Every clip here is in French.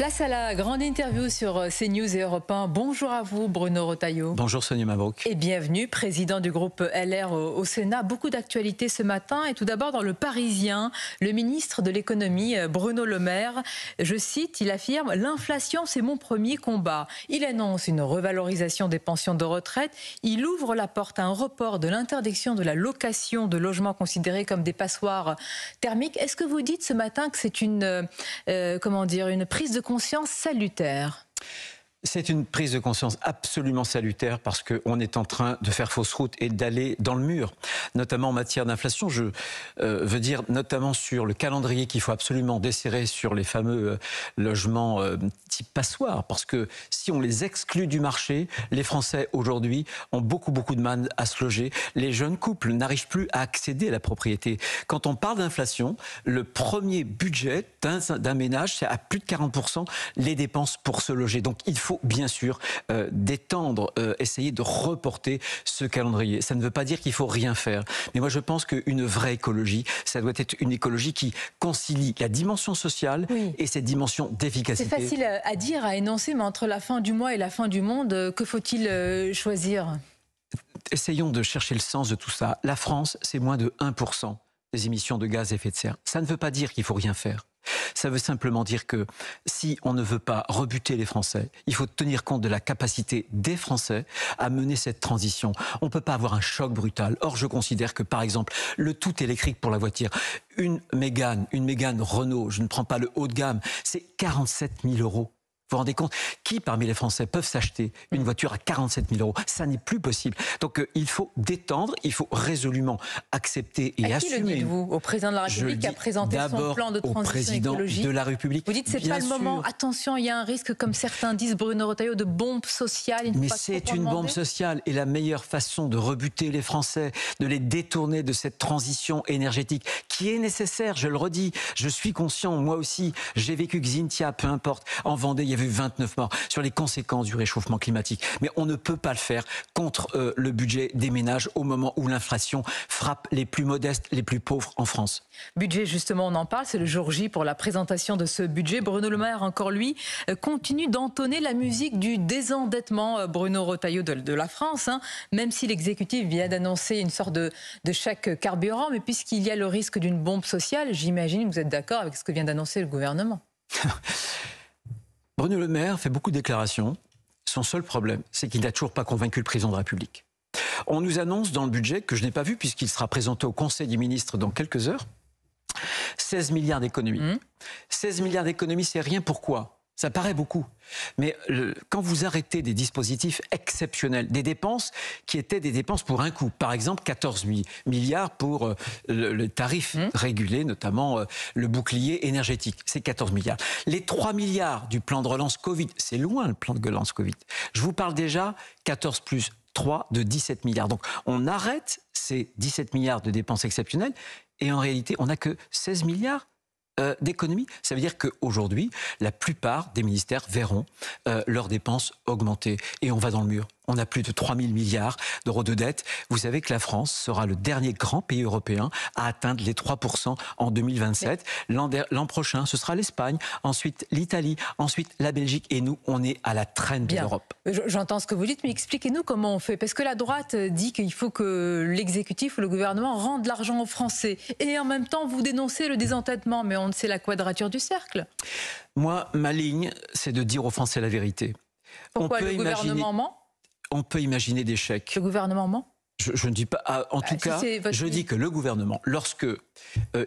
Place à la grande interview sur euh, CNews et Europe 1. Bonjour à vous, Bruno Rotaillot. Bonjour, Sonia Mabrouk. Et bienvenue, président du groupe LR au Sénat. Beaucoup d'actualités ce matin. Et tout d'abord, dans le Parisien, le ministre de l'économie, euh, Bruno Le Maire, je cite, il affirme L'inflation, c'est mon premier combat. Il annonce une revalorisation des pensions de retraite. Il ouvre la porte à un report de l'interdiction de la location de logements considérés comme des passoires thermiques. Est-ce que vous dites ce matin que c'est une, euh, comment dire, une prise de conscience salutaire c'est une prise de conscience absolument salutaire parce qu'on est en train de faire fausse route et d'aller dans le mur, notamment en matière d'inflation. Je euh, veux dire notamment sur le calendrier qu'il faut absolument desserrer sur les fameux euh, logements euh, type passoire, parce que si on les exclut du marché, les Français aujourd'hui ont beaucoup beaucoup de mal à se loger. Les jeunes couples n'arrivent plus à accéder à la propriété. Quand on parle d'inflation, le premier budget d'un ménage, c'est à plus de 40% les dépenses pour se loger. Donc il faut faut bien sûr euh, détendre, euh, essayer de reporter ce calendrier. Ça ne veut pas dire qu'il faut rien faire. Mais moi, je pense qu'une vraie écologie, ça doit être une écologie qui concilie la dimension sociale et cette dimension d'efficacité. C'est facile à dire, à énoncer, mais entre la fin du mois et la fin du monde, euh, que faut-il choisir Essayons de chercher le sens de tout ça. La France, c'est moins de 1% des émissions de gaz à effet de serre. Ça ne veut pas dire qu'il faut rien faire. Ça veut simplement dire que si on ne veut pas rebuter les Français, il faut tenir compte de la capacité des Français à mener cette transition. On ne peut pas avoir un choc brutal. Or, je considère que, par exemple, le tout électrique pour la voiture, une Mégane, une Mégane Renault, je ne prends pas le haut de gamme, c'est 47 000 euros vous rendez compte Qui parmi les Français peuvent s'acheter une mm. voiture à 47 000 euros Ça n'est plus possible. Donc euh, il faut détendre, il faut résolument accepter et à assumer. Qui le dites-vous Au président de la République qui a présenté son plan de transition au président écologique. de la République. Vous dites c'est pas le moment. Attention, il y a un risque, comme certains disent, Bruno Retailleau, de bombe sociale. Mais c'est une bombe sociale et la meilleure façon de rebuter les Français, de les détourner de cette transition énergétique qui est nécessaire. Je le redis, je suis conscient, moi aussi, j'ai vécu Xintia, peu importe, en Vendée, il y avait 29 morts, sur les conséquences du réchauffement climatique. Mais on ne peut pas le faire contre euh, le budget des ménages au moment où l'inflation frappe les plus modestes, les plus pauvres en France. Budget, justement, on en parle, c'est le jour J pour la présentation de ce budget. Bruno Le Maire, encore lui, euh, continue d'entonner la musique du désendettement, euh, Bruno Rotaillot de, la France, hein. même si l'exécutif vient d'annoncer une sorte de, de chèque carburant, mais puisqu'il y a le risque d'une bombe sociale, j'imagine que vous êtes d'accord avec ce que vient d'annoncer le gouvernement. Bruno Le Maire fait beaucoup de déclarations. Son seul problème, c'est qu'il n'a toujours pas convaincu le président de la République. On nous annonce dans le budget, que je n'ai pas vu puisqu'il sera présenté au Conseil des ministres dans quelques heures, 16 milliards d'économies. 16 mmh. milliards d'économies, c'est rien. Pourquoi ça paraît beaucoup. Mais euh, quand vous arrêtez des dispositifs exceptionnels, des dépenses qui étaient des dépenses pour un coup, par exemple 14 milliards pour euh, le, tarif mmh. régulé, notamment euh, le bouclier énergétique, c'est 14 milliards. Les 3 milliards du plan de relance Covid, c'est loin le plan de relance Covid. Je vous parle déjà 14 plus 3 de 17 milliards. Donc on arrête ces 17 milliards de dépenses exceptionnelles et en réalité on n'a que 16 milliards euh, d'économie. Ça veut dire qu'aujourd'hui, la plupart des ministères verront euh, leurs dépenses augmenter et on va dans le mur on a plus de 3 000 milliards d'euros de dette. Vous savez que la France sera le dernier grand pays européen à atteindre les 3 en 2027. L'an prochain, ce sera l'Espagne, ensuite l'Italie, ensuite la Belgique. Et nous, on est à la traîne de l'Europe. J'entends ce que vous dites, mais expliquez-nous comment on fait. Parce que la droite dit qu'il faut que l'exécutif ou le gouvernement rende l'argent aux Français. Et en même temps, vous dénoncez le désentêtement. Mais on ne sait la quadrature du cercle. Moi, ma ligne, c'est de dire aux Français la vérité. Pourquoi le gouvernement ment on peut imaginer des chèques. Le gouvernement ment je, ne dis pas. Ah, en bah, tout cas, je dis que le gouvernement, lorsque euh,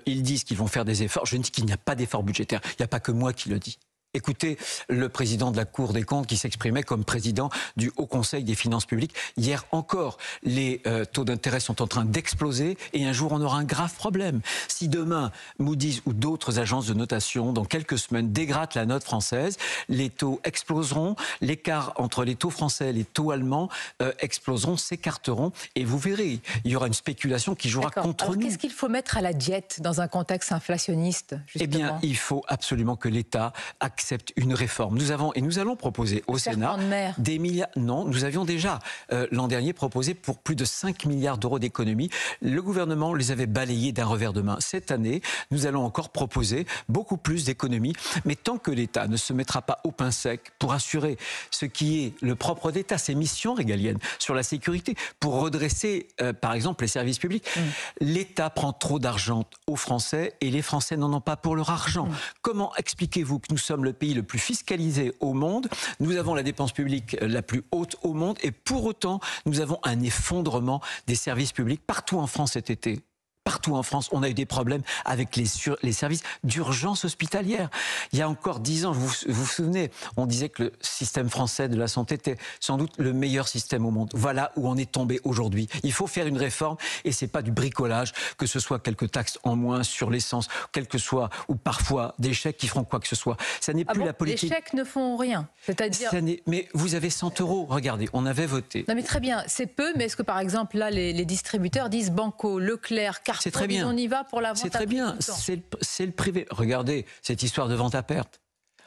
ils disent qu'ils vont faire des efforts, je ne dis qu'il n'y a pas d'effort budgétaire. Il n'y a pas que moi qui le dis. Écoutez le président de la Cour des comptes qui s'exprimait comme président du Haut Conseil des finances publiques hier encore. Les euh, taux d'intérêt sont en train d'exploser et un jour on aura un grave problème. Si demain Moody's ou d'autres agences de notation dans quelques semaines dégratent la note française, les taux exploseront, l'écart entre les taux français et les taux allemands euh, exploseront, s'écarteront et vous verrez, il y aura une spéculation qui jouera contre Alors, nous. Qu'est-ce qu'il faut mettre à la diète dans un contexte inflationniste Eh bien, il faut absolument que l'État accepte une réforme. Nous avons et nous allons proposer au Sénat des milliards. Non, nous avions déjà euh, l'an dernier proposé pour plus de 5 milliards d'euros d'économies. Le gouvernement les avait balayés d'un revers de main. Cette année, nous allons encore proposer beaucoup plus d'économies. Mais tant que l'État ne se mettra pas au pain sec pour assurer ce qui est le propre d'État, ses missions régaliennes sur la sécurité, pour redresser, euh, par exemple, les services publics, mm. l'État prend trop d'argent aux Français et les Français n'en ont pas pour leur argent. Mm. Comment expliquez-vous que nous sommes le le pays le plus fiscalisé au monde. Nous avons la dépense publique la plus haute au monde. Et pour autant, nous avons un effondrement des services publics partout en France cet été. Partout en France, on a eu des problèmes avec les, les services d'urgence hospitalière. Il y a encore dix ans, vous, vous souvenez, on disait que le système français de la santé était sans doute le meilleur système au monde. Voilà où on est tombé aujourd'hui. Il faut faire une réforme et c'est pas du bricolage, que ce soit quelques taxes en moins sur l'essence, quel que soit, ou parfois des chèques qui feront quoi que ce soit. Ça n'est ah plus la politique. Les chèques ne font rien. C'est-à-dire. Mais vous avez 100 euros. Regardez, on avait voté. Non mais très bien, c'est peu, mais est-ce que par exemple là, les, distributeurs disent Banco, Leclerc, c'est très bien. on y va pour la C'est très bien, c'est le, privé. Regardez cette histoire de vente à perte.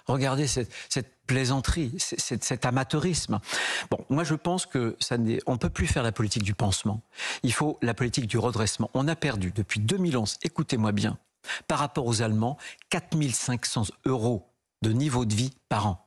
Regardez cette, plaisanterie, cet amateurisme. Bon, moi je pense que ça on peut plus faire la politique du pansement. Il faut la politique du redressement. On a perdu depuis 2011, écoutez-moi bien, par rapport aux Allemands, 4500 euros de niveau de vie par an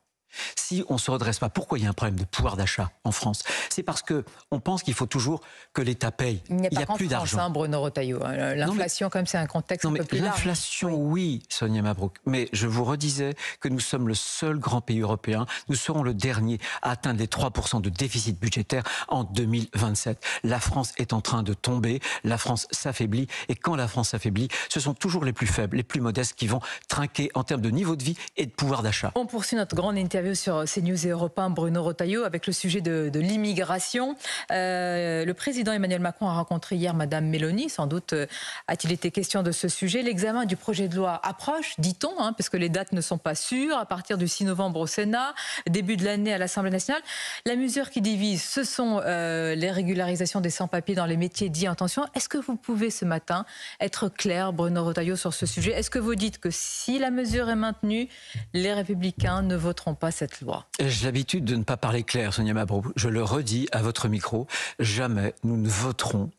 si on ne se redresse pas. Pourquoi il y a un problème de pouvoir d'achat en France C'est parce que on pense qu'il faut toujours que l'État paye. Il n'y a, il a plus d'argent. Hein, Bruno Retailleau. Hein. L'inflation, comme c'est un contexte non, L'inflation, oui, Sonia Mabrouk. Mais je vous redisais que nous sommes le seul grand pays européen. Nous serons le dernier à atteindre les 3% de déficit budgétaire en 2027. La France est en train de tomber. La France s'affaiblit. Et quand la France s'affaiblit, ce sont toujours les plus faibles, les plus modestes qui vont trinquer en termes de niveau de vie et de pouvoir d'achat. On poursuit notre grande interview sur CNews et Europe 1, Bruno Rotaillot, avec le sujet de, l'immigration. Euh, le président Emmanuel Macron a rencontré hier Madame Mélanie. Sans doute euh, a-t-il été question de ce sujet. L'examen du projet de loi approche, dit-on, puisque hein, parce que les dates ne sont pas sûres. À partir du 6 novembre au Sénat, début de l'année à l'Assemblée nationale. La mesure qui divise, ce sont euh, les régularisations des sans-papiers dans les métiers dits en tension. Est-ce que vous pouvez ce matin être clair, Bruno Rotaillot, sur ce sujet Est-ce que vous dites que si la mesure est maintenue, les Républicains ne voteront pas cette loi. J'ai l'habitude de ne pas parler clair, Sonia Mabrou. Je le redis à votre micro, jamais nous ne voterons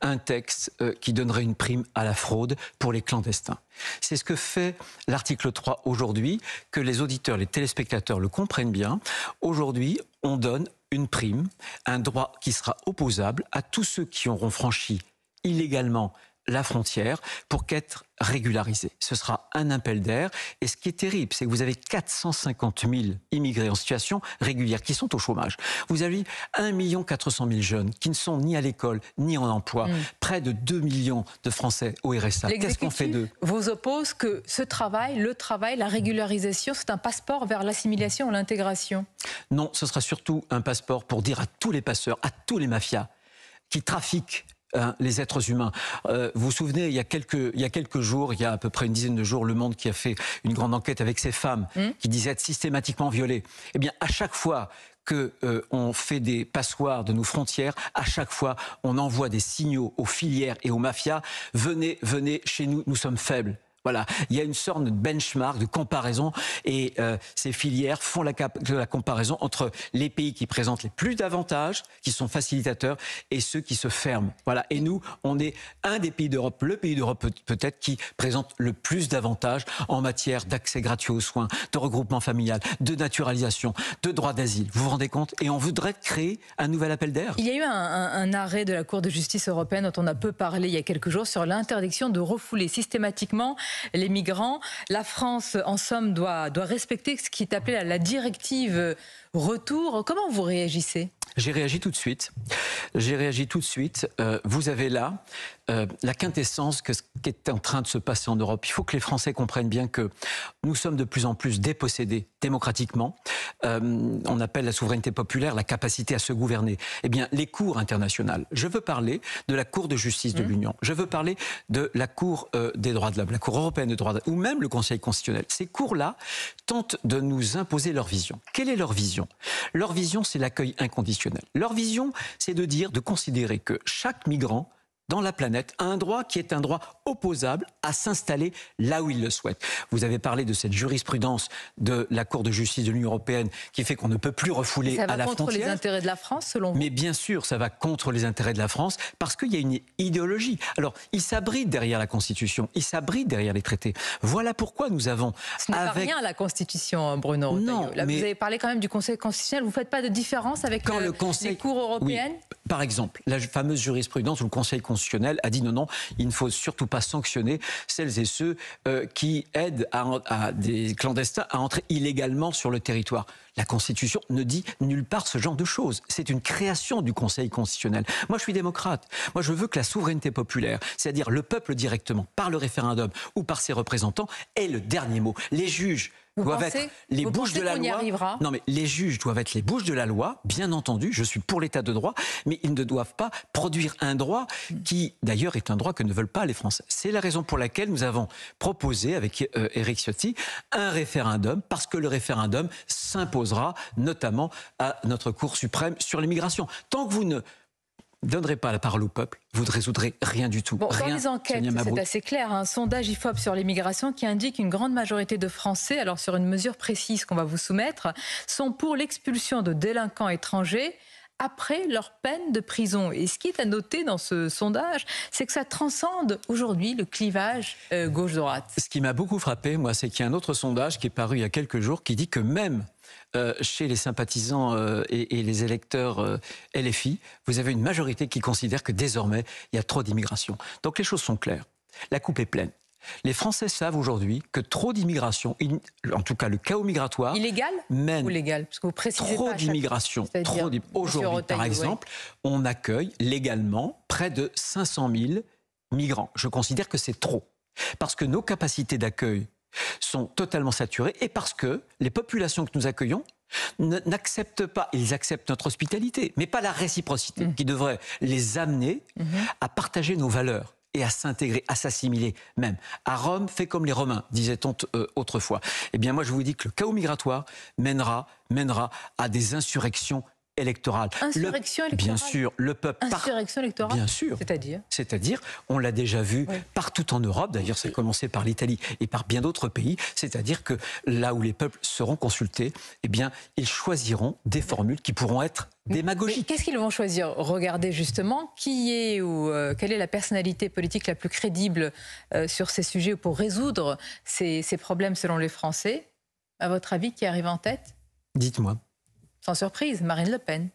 un texte euh, qui donnerait une prime à la fraude pour les clandestins. C'est ce que fait l'article 3 aujourd'hui, que les auditeurs, les téléspectateurs le comprennent bien. Aujourd'hui, on donne une prime, un droit qui sera opposable à tous ceux qui auront franchi illégalement la frontière pour qu'être régularisé. Ce sera un appel d'air. Et ce qui est terrible, c'est que vous avez 450 000 immigrés en situation régulière qui sont au chômage. Vous avez 1 400 000 jeunes qui ne sont ni à l'école ni en emploi. Mm. Près de 2 millions de Français au RSA. Qu'est-ce qu'on fait d'eux Vous opposez que ce travail, le travail, la régularisation, c'est un passeport vers l'assimilation ou l'intégration Non, ce sera surtout un passeport pour dire à tous les passeurs, à tous les mafias qui trafiquent Hein, les êtres humains. Euh, vous vous souvenez, il y, a quelques, il y quelques jours, il y a à peu près une dizaine de jours, Le Monde qui a fait une grande enquête avec ces femmes hmm. qui disaient être systématiquement violées. Eh bien, à chaque fois que euh, on fait des passoires de nos frontières, à chaque fois on envoie des signaux aux filières et aux mafias venez venez chez nous, nous sommes faibles. Voilà, il y a une sorte de benchmark, de comparaison, et euh, ces filières font la, comparaison entre les pays qui présentent les plus d'avantages, qui sont facilitateurs, et ceux qui se ferment. Voilà, et nous, on est un des pays d'Europe, le pays d'Europe peut-être, qui présente le plus d'avantages en matière d'accès gratuit aux soins, de regroupement familial, de naturalisation, de droit d'asile. Vous vous rendez compte Et on voudrait créer un nouvel appel d'air. Il y a eu un arrêt de la Cour de justice européenne dont on a peu parlé il y a quelques jours sur l'interdiction de refouler systématiquement les migrants. La France, en somme, doit, doit respecter ce qui est appelé la, la directive retour. Comment vous réagissez j'ai réagi tout de suite. J'ai réagi tout de suite. Euh, vous avez là euh, la quintessence de ce qui est en train de se passer en Europe. Il faut que les Français comprennent bien que nous sommes de plus en plus dépossédés démocratiquement. Euh, on appelle la souveraineté populaire la capacité à se gouverner. Eh bien, les cours internationales. Je veux parler de la Cour de justice de mmh. l'Union. Je veux parler de la Cour des droits de l'homme, la Cour européenne des droits de l'homme, ou même le Conseil constitutionnel. Ces cours-là tentent de nous imposer leur vision. Quelle est leur vision leur vision, c'est l'accueil inconditionnel. Leur vision, c'est de dire, de considérer que chaque migrant dans la planète, un droit qui est un droit opposable à s'installer là où il le souhaite. Vous avez parlé de cette jurisprudence de la Cour de justice de l'Union européenne qui fait qu'on ne peut plus refouler à la frontière. Ça va contre les intérêts de la France, selon vous Mais bien sûr, ça va contre les intérêts de la France parce qu'il y a une idéologie. Alors, il s'abrite derrière la Constitution, il s'abrite derrière les traités. Voilà pourquoi nous avons. Ce n'est avec... pas rien la Constitution, Bruno. Non, vous avez parlé quand même du Conseil constitutionnel. Vous ne faites pas de différence avec quand le, Conseil... les cours européennes Par exemple, la fameuse jurisprudence ou le Conseil constitutionnel constitutionnel a dit non, non, il ne faut surtout pas sanctionner celles et ceux euh, qui aident à des clandestins à entrer illégalement sur le territoire. La Constitution ne dit nulle part ce genre de choses. C'est une création du Conseil constitutionnel. Moi, je suis démocrate. Moi, je veux que la souveraineté populaire, c'est-à-dire le peuple directement, par le référendum ou par ses représentants, ait le dernier mot. Les juges, être les bouches de la non, mais les juges doivent être les bouches de la loi, bien entendu. Je suis pour l'état de droit, mais ils ne doivent pas produire un droit qui, d'ailleurs, est un droit que ne veulent pas les Français. C'est la raison pour laquelle nous avons proposé, avec euh, Éric Eric Ciotti, un référendum, parce que le référendum s'imposera notamment à notre Cour suprême sur l'immigration. Tant que vous ne donnerez pas la parole au peuple, vous ne résoudrez rien du tout. dans les enquêtes, c'est assez clair. Un hein. sondage IFOP sur l'immigration qui indique une grande majorité de Français, alors sur une mesure précise qu'on va vous soumettre, sont pour l'expulsion de délinquants étrangers après leur peine de prison. Et ce qui est à noter dans ce sondage, c'est que ça transcende aujourd'hui le clivage euh, gauche-droite. Ce qui m'a beaucoup frappé, moi, c'est qu'il y a un autre sondage qui est paru il y a quelques jours qui dit que même euh, chez les sympathisants euh, et, les électeurs euh, LFI, vous avez une majorité qui considère que désormais, il y a trop d'immigration. Donc les choses sont claires. La coupe est pleine. Les Français savent aujourd'hui que trop d'immigration, en tout cas le chaos migratoire, illégal ou légal, parce trop d'immigration. Aujourd'hui, par exemple, on accueille légalement près de 500 000 migrants. Je considère que c'est trop, parce que nos capacités d'accueil sont totalement saturés et parce que les populations que nous accueillons n'acceptent pas, ils acceptent notre hospitalité, mais pas la réciprocité mmh. qui devrait les amener mmh. à partager nos valeurs et à s'intégrer, à s'assimiler même. À Rome, fait comme les Romains, disait-on euh, autrefois. Eh bien, moi, je vous dis que le chaos migratoire mènera, mènera à des insurrections électorale. Insurrection électorale. Bien sûr, le peuple. Insurrection électorale. Bien sûr. C'est-à-dire C'est-à-dire, on l'a déjà vu partout en Europe. D'ailleurs, c'est commencé par l'Italie et par bien d'autres pays. C'est-à-dire que là où les peuples seront consultés, eh bien, ils choisiront des formules qui pourront être démagogiques. Qu'est-ce qu'ils vont choisir Regardez justement qui est ou euh, quelle est la personnalité politique la plus crédible euh, sur ces sujets pour résoudre ces, ces problèmes selon les Français. À votre avis, qui arrive en tête Dites-moi sans surprise, Marine Le Pen.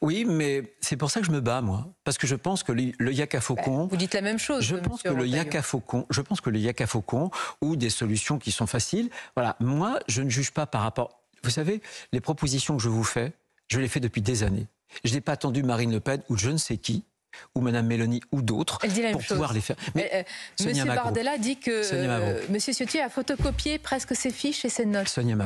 Oui, mais c'est pour ça que je me bats, moi. Parce que je pense que le, yaka faucon. Bah, vous dites la même chose. Je pense, que le yaka faucon, je pense que le yaka faucon, ou des solutions qui sont faciles. Voilà, moi, je ne juge pas par rapport. Vous savez, les propositions que je vous fais, je les fais depuis des années. Je n'ai pas attendu Marine Le Pen ou je ne sais qui ou Mme Mélanie ou d'autres pour pouvoir les faire. Mais euh, euh, Monsieur Bardella dit que euh, M. Monsieur a photocopié presque ses fiches et ses notes. Sonia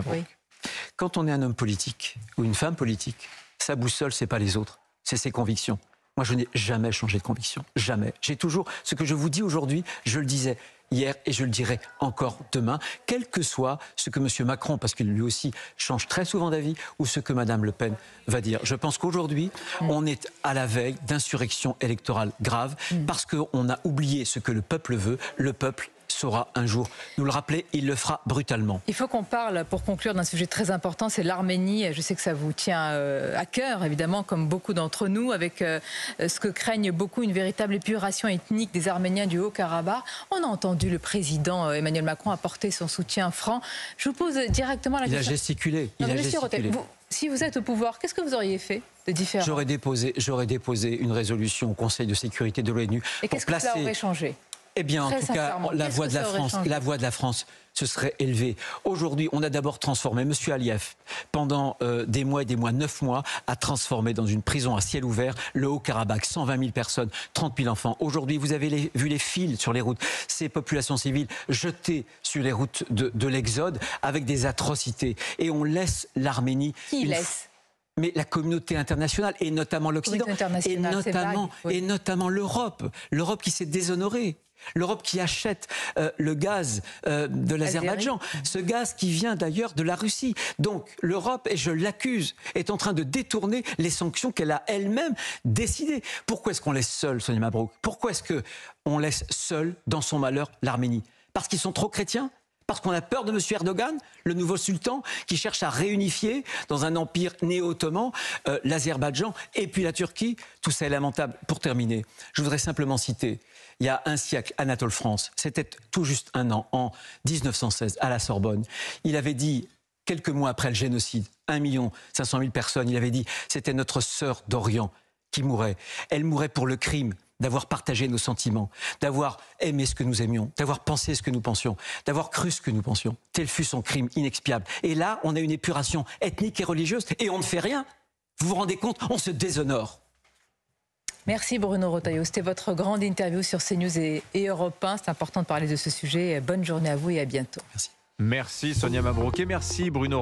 quand on est un homme politique ou une femme politique, sa boussole, c'est pas les autres, c'est ses convictions. Moi, je n'ai jamais changé de conviction. Jamais. J'ai toujours ce que je vous dis aujourd'hui, je le disais hier et je le dirai encore demain, quel que soit ce que M. Macron, parce qu'il lui aussi change très souvent d'avis, ou ce que Mme Le Pen va dire. Je pense qu'aujourd'hui, mm. on est à la veille d'insurrection électorale grave, mm. parce qu'on a oublié ce que le peuple veut. Le peuple saura un jour nous le rappeler. Il le fera brutalement. Il faut qu'on parle, pour conclure, d'un sujet très important, c'est l'Arménie. Je sais que ça vous tient euh, à cœur, évidemment, comme beaucoup d'entre nous, avec euh, ce que craignent beaucoup une véritable épuration ethnique des Arméniens du Haut-Karabakh. On a entendu le président euh, Emmanuel Macron apporter son soutien franc. Je vous pose directement la il question. A gesticulé. il a gesticulé. si vous êtes au pouvoir, qu'est-ce que vous auriez fait de différent J'aurais déposé, j'aurais déposé une résolution au Conseil de sécurité de l'ONU. Et qu'est-ce que cela aurait changé eh bien, en tout cas, la voix, de la, France, la voix de la France se serait élevée. Aujourd'hui, on a d'abord transformé M. Aliyev, pendant euh, des mois et des mois, neuf mois, a transformé dans une prison à ciel ouvert le Haut-Karabakh. 120 000 personnes, 30 000 enfants. Aujourd'hui, vous avez vu les fils sur les routes, ces populations civiles jetées sur les routes de, l'Exode avec des atrocités. Et on laisse l'Arménie. Qui laisse mais la communauté internationale et notamment l'Occident et notamment, et notamment l'Europe, l'Europe qui s'est déshonorée. L'Europe qui achète euh, le gaz euh, de l'Azerbaïdjan, ce gaz qui vient d'ailleurs de la Russie. Donc l'Europe, et je l'accuse, est en train de détourner les sanctions qu'elle a elle-même décidées. Pourquoi est-ce qu'on laisse seul Sonia Mabrouk Pourquoi est-ce qu'on laisse seul dans son malheur l'Arménie Parce qu'ils sont trop chrétiens parce qu'on a peur de M. Erdogan, le nouveau sultan, qui cherche à réunifier dans un empire néo-ottoman euh, l'Azerbaïdjan et puis la Turquie. Tout ça est lamentable. Pour terminer, je voudrais simplement citer il y a un siècle, Anatole France, c'était tout juste un an, en 1916, à la Sorbonne. Il avait dit, quelques mois après le génocide, 1 500 000 personnes, il avait dit, c'était notre sœur d'Orient qui mourait. Elle mourait pour le crime d'avoir partagé nos sentiments, d'avoir aimé ce que nous aimions, d'avoir pensé ce que nous pensions, d'avoir cru ce que nous pensions. Tel fut son crime inexpiable. Et là, on a une épuration ethnique et religieuse et on ne fait rien. Vous vous rendez compte On se déshonore. Merci Bruno Rotaillot. C'était votre grande interview sur CNews et, Europe 1. C'est important de parler de ce sujet. Bonne journée à vous et à bientôt. Merci. Merci Sonia Mabroque. Merci Bruno